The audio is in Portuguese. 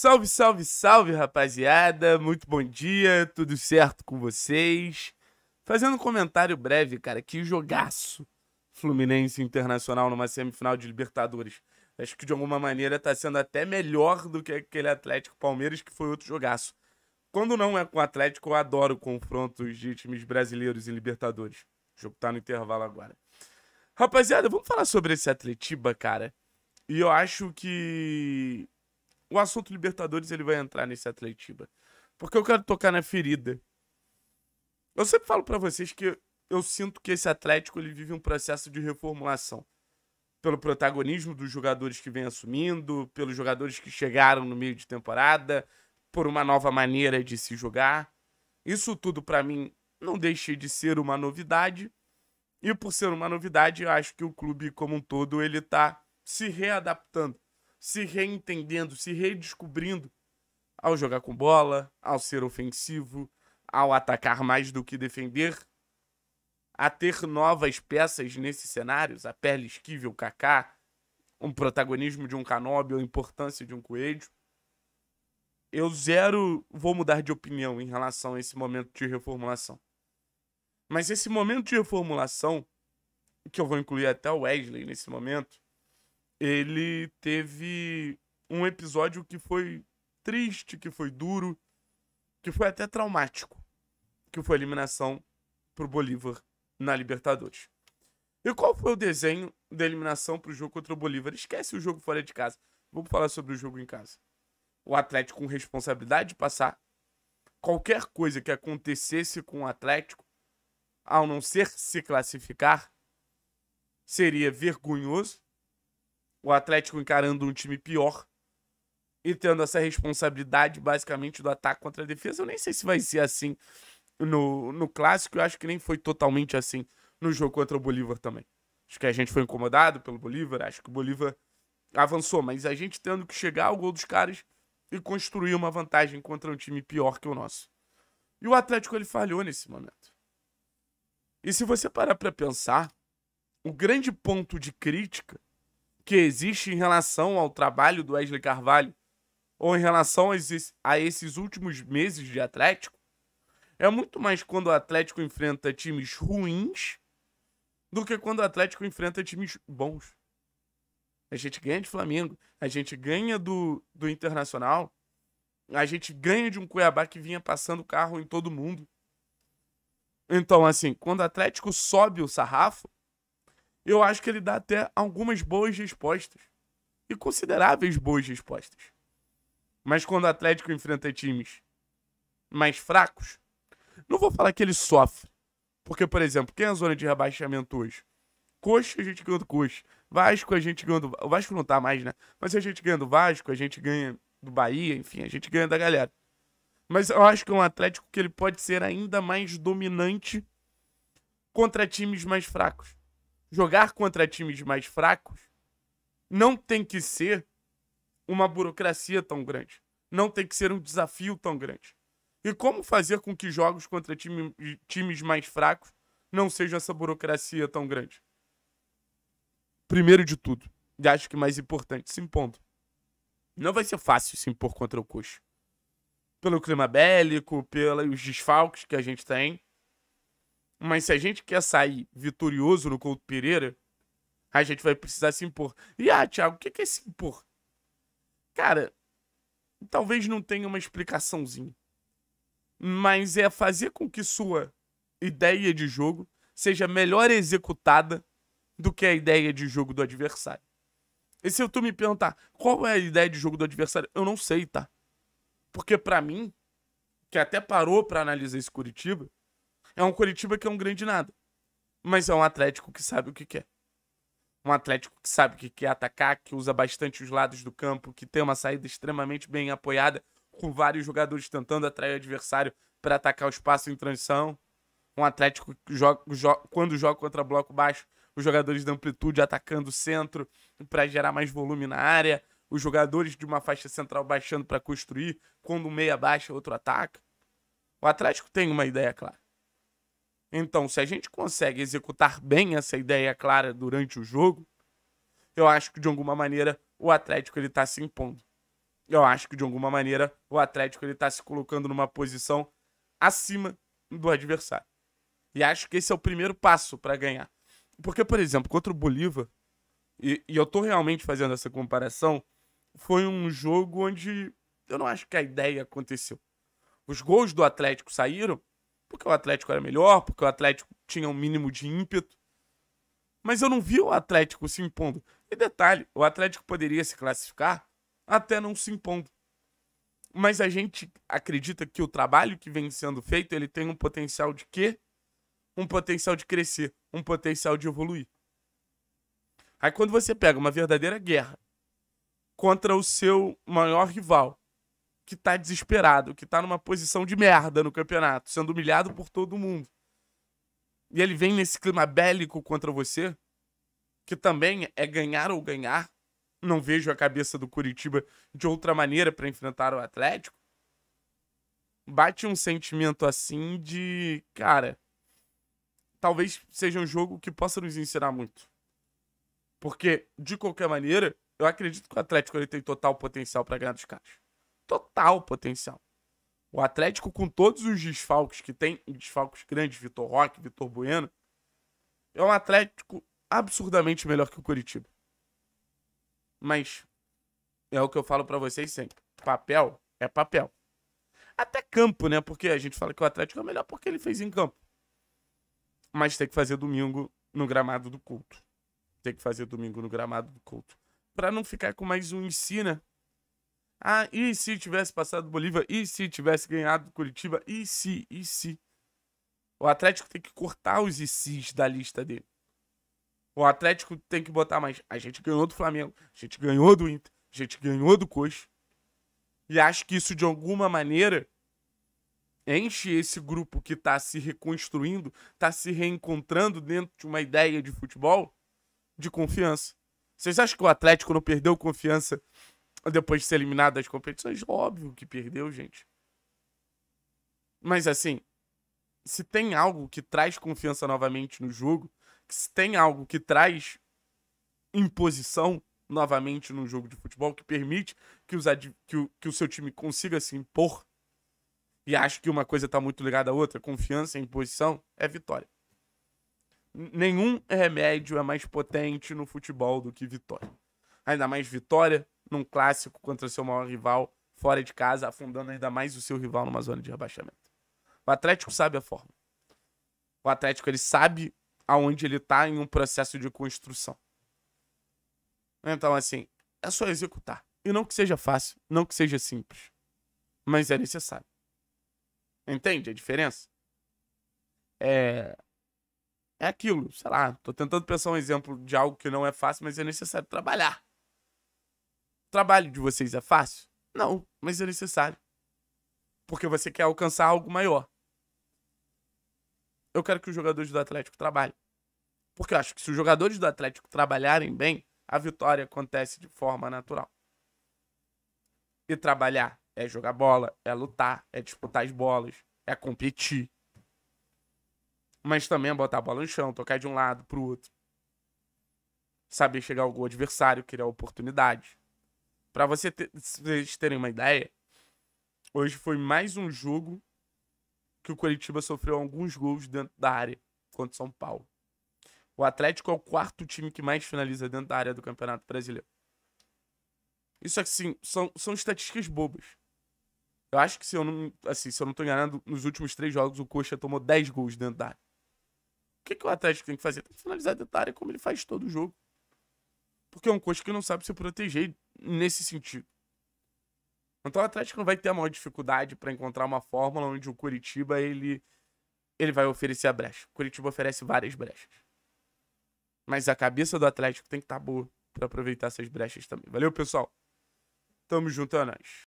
Salve, salve, salve, rapaziada. Muito bom dia, tudo certo com vocês? Fazendo um comentário breve, cara, que jogaço Fluminense Internacional numa semifinal de Libertadores. Acho que de alguma maneira tá sendo até melhor do que aquele Atlético Palmeiras que foi outro jogaço. Quando não é com o Atlético, eu adoro confrontos de times brasileiros em Libertadores. O jogo tá no intervalo agora. Rapaziada, vamos falar sobre esse Atletiba, cara. E eu acho que o assunto Libertadores ele vai entrar nesse Atletiba. Porque eu quero tocar na ferida. Eu sempre falo para vocês que eu sinto que esse Atlético ele vive um processo de reformulação. Pelo protagonismo dos jogadores que vem assumindo, pelos jogadores que chegaram no meio de temporada, por uma nova maneira de se jogar. Isso tudo para mim não deixa de ser uma novidade. E por ser uma novidade, eu acho que o clube como um todo ele tá se readaptando se reentendendo, se redescobrindo ao jogar com bola, ao ser ofensivo, ao atacar mais do que defender, a ter novas peças nesses cenários, a Perla o Kaká, um protagonismo de um Canóbio, a importância de um Coelho. Eu zero vou mudar de opinião em relação a esse momento de reformulação. Mas esse momento de reformulação, que eu vou incluir até o Wesley nesse momento, ele teve um episódio que foi triste, que foi duro, que foi até traumático, que foi a eliminação pro Bolívar na Libertadores. E qual foi o desenho da eliminação pro jogo contra o Bolívar? Esquece o jogo fora de casa. Vamos falar sobre o jogo em casa. O Atlético com responsabilidade de passar. Qualquer coisa que acontecesse com o Atlético, ao não ser se classificar, seria vergonhoso o Atlético encarando um time pior e tendo essa responsabilidade basicamente do ataque contra a defesa. Eu nem sei se vai ser assim no, no clássico, eu acho que nem foi totalmente assim no jogo contra o Bolívar também. Acho que a gente foi incomodado pelo Bolívar, acho que o Bolívar avançou, mas a gente tendo que chegar ao gol dos caras e construir uma vantagem contra um time pior que o nosso. E o Atlético ele falhou nesse momento. E se você parar para pensar, o grande ponto de crítica que existe em relação ao trabalho do Wesley Carvalho ou em relação a esses, a esses últimos meses de Atlético é muito mais quando o Atlético enfrenta times ruins do que quando o Atlético enfrenta times bons. A gente ganha de Flamengo, a gente ganha do, do Internacional, a gente ganha de um Cuiabá que vinha passando carro em todo mundo. Então, assim, quando o Atlético sobe o sarrafo, eu acho que ele dá até algumas boas respostas. E consideráveis boas respostas. Mas quando o Atlético enfrenta times mais fracos, não vou falar que ele sofre. Porque, por exemplo, quem é a zona de rebaixamento hoje? Coxa, a gente ganha do Coxa. Vasco, a gente ganha do... O Vasco não tá mais, né? Mas a gente ganha do Vasco, a gente ganha do Bahia, enfim, a gente ganha da galera. Mas eu acho que é um Atlético que ele pode ser ainda mais dominante contra times mais fracos jogar contra times mais fracos não tem que ser uma burocracia tão grande. Não tem que ser um desafio tão grande. E como fazer com que jogos contra time, times mais fracos não sejam essa burocracia tão grande? Primeiro de tudo, e acho que mais importante, se impondo. Não vai ser fácil se impor contra o Coxa. Pelo clima bélico, pelos desfalques que a gente tem, mas se a gente quer sair vitorioso no Couto Pereira, a gente vai precisar se impor. E ah, Thiago, o que é se impor? Cara, talvez não tenha uma explicaçãozinha. Mas é fazer com que sua ideia de jogo seja melhor executada do que a ideia de jogo do adversário. E se tu me perguntar qual é a ideia de jogo do adversário, eu não sei, tá? Porque para mim, que até parou para analisar esse Curitiba, é um Curitiba que é um grande nada. Mas é um Atlético que sabe o que quer. É. Um Atlético que sabe o que quer é atacar, que usa bastante os lados do campo, que tem uma saída extremamente bem apoiada, com vários jogadores tentando atrair o adversário para atacar o espaço em transição. Um Atlético que joga, joga, quando joga contra bloco baixo, os jogadores da amplitude atacando o centro para gerar mais volume na área, os jogadores de uma faixa central baixando para construir, quando um meia baixa, outro ataca. O Atlético tem uma ideia clara. Então, se a gente consegue executar bem essa ideia clara durante o jogo, eu acho que de alguma maneira o Atlético ele tá se impondo. Eu acho que de alguma maneira o Atlético ele tá se colocando numa posição acima do adversário. E acho que esse é o primeiro passo para ganhar. Porque, por exemplo, contra o Bolívar, e, e eu tô realmente fazendo essa comparação, foi um jogo onde eu não acho que a ideia aconteceu. Os gols do Atlético saíram porque o Atlético era melhor, porque o Atlético tinha um mínimo de ímpeto. Mas eu não vi o Atlético se impondo. E detalhe, o Atlético poderia se classificar até não se impondo. Mas a gente acredita que o trabalho que vem sendo feito, ele tem um potencial de quê? Um potencial de crescer, um potencial de evoluir. Aí quando você pega uma verdadeira guerra contra o seu maior rival, que tá desesperado, que tá numa posição de merda no campeonato, sendo humilhado por todo mundo. E ele vem nesse clima bélico contra você, que também é ganhar ou ganhar. Não vejo a cabeça do Curitiba de outra maneira para enfrentar o Atlético. Bate um sentimento assim de, cara, talvez seja um jogo que possa nos ensinar muito. Porque, de qualquer maneira, eu acredito que o Atlético ele tem total potencial para ganhar dos caras total potencial. O Atlético, com todos os desfalques que tem, desfalques grandes, Vitor Roque, Vitor Bueno, é um Atlético absurdamente melhor que o Curitiba. Mas é o que eu falo para vocês sempre. Papel é papel. Até campo, né? Porque a gente fala que o Atlético é melhor porque ele fez em campo. Mas tem que fazer domingo no gramado do culto. Tem que fazer domingo no gramado do culto. para não ficar com mais um ensina ah, e se tivesse passado Bolívia? E se tivesse ganhado Curitiba? E se? E se? O Atlético tem que cortar os ICs da lista dele. O Atlético tem que botar mais. A gente ganhou do Flamengo, a gente ganhou do Inter, a gente ganhou do Coxa. E acho que isso, de alguma maneira, enche esse grupo que está se reconstruindo, está se reencontrando dentro de uma ideia de futebol de confiança. Vocês acham que o Atlético não perdeu confiança depois de ser eliminado das competições, óbvio que perdeu, gente. Mas assim, se tem algo que traz confiança novamente no jogo, se tem algo que traz imposição novamente no jogo de futebol, que permite que, os que, o, que o seu time consiga se impor, e acho que uma coisa está muito ligada à outra, confiança e imposição, é vitória. Nenhum remédio é mais potente no futebol do que vitória. Ainda mais vitória num clássico contra o seu maior rival, fora de casa, afundando ainda mais o seu rival numa zona de rebaixamento. O Atlético sabe a forma. O Atlético ele sabe aonde ele tá em um processo de construção. Então, assim, é só executar. E não que seja fácil, não que seja simples. Mas é necessário. Entende a diferença? É. É aquilo, sei lá, tô tentando pensar um exemplo de algo que não é fácil, mas é necessário trabalhar trabalho de vocês é fácil? Não, mas é necessário. Porque você quer alcançar algo maior. Eu quero que os jogadores do Atlético trabalhem. Porque eu acho que se os jogadores do Atlético trabalharem bem, a vitória acontece de forma natural. E trabalhar é jogar bola, é lutar, é disputar as bolas, é competir. Mas também é botar a bola no chão, tocar de um lado pro outro. Saber chegar ao gol adversário, criar oportunidades para você ter, vocês terem uma ideia, hoje foi mais um jogo que o Coritiba sofreu alguns gols dentro da área contra o São Paulo. O Atlético é o quarto time que mais finaliza dentro da área do Campeonato Brasileiro. Isso assim, são, são estatísticas bobas. Eu acho que se eu não, assim, se eu não tô enganando, nos últimos três jogos o Coxa tomou 10 gols dentro da área. O que, que o Atlético tem que fazer? Tem que finalizar dentro da área como ele faz todo jogo. Porque é um coxa que não sabe se proteger nesse sentido. Então o Atlético não vai ter a maior dificuldade para encontrar uma fórmula onde o Curitiba ele, ele vai oferecer a brecha. O Curitiba oferece várias brechas. Mas a cabeça do Atlético tem que estar tá boa para aproveitar essas brechas também. Valeu, pessoal. Tamo junto, é nóis.